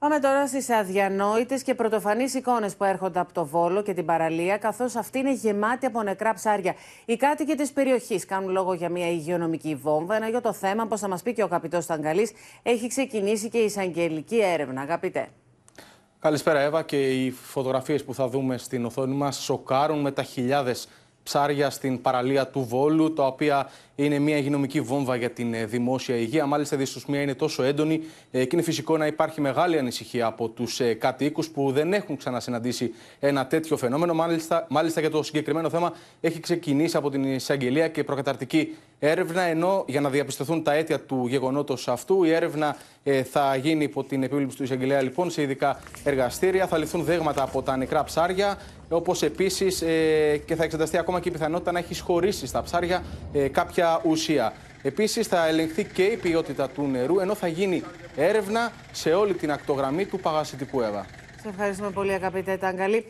Πάμε τώρα στις αδιανόητες και πρωτοφανείς εικόνες που έρχονται από το Βόλο και την παραλία, καθώς αυτή είναι γεμάτη από νεκρά ψάρια. Οι κάτοικοι της περιοχής κάνουν λόγο για μια υγειονομική βόμβα, ενώ για το θέμα, όπως θα μας πει και ο καπιτός Ταγκαλή, έχει ξεκινήσει και η εισαγγελική έρευνα. Αγαπητέ. Καλησπέρα, Εύα, και οι φωτογραφίες που θα δούμε στην οθόνη μας σοκάρουν με τα χιλιάδες ψάρια στην παραλία του Βόλου, τα οποία είναι μια υγειονομική βόμβα για την ε, δημόσια υγεία. Μάλιστα, η δυσοσμία είναι τόσο έντονη ε, και είναι φυσικό να υπάρχει μεγάλη ανησυχία από τους ε, κατοίκους που δεν έχουν ξανασυναντήσει ένα τέτοιο φαινόμενο. Μάλιστα, μάλιστα για το συγκεκριμένο θέμα έχει ξεκινήσει από την εισαγγελία και προκαταρτική έρευνα, ενώ για να διαπιστωθούν τα αίτια του γεγονότος αυτού, η έρευνα ε, θα γίνει υπό την επίβλεψη του εισαγγελέα λοιπόν σε ειδικά εργαστήρια. Θα ληφθούν δέγματα από τα νεκρά ψάρια, όπως επίσης ε, και θα εξεταστεί ακόμα και η πιθανότητα να έχει χωρίσει στα ψάρια ε, κάποια ουσία. Επίσης, θα ελεγχθεί και η ποιότητα του νερού, ενώ θα γίνει έρευνα σε όλη την ακτογραμμή του Παγασιτικού ΕΒΑ. Σα ευχαριστούμε πολύ, αγαπητέ Ταγκαλή.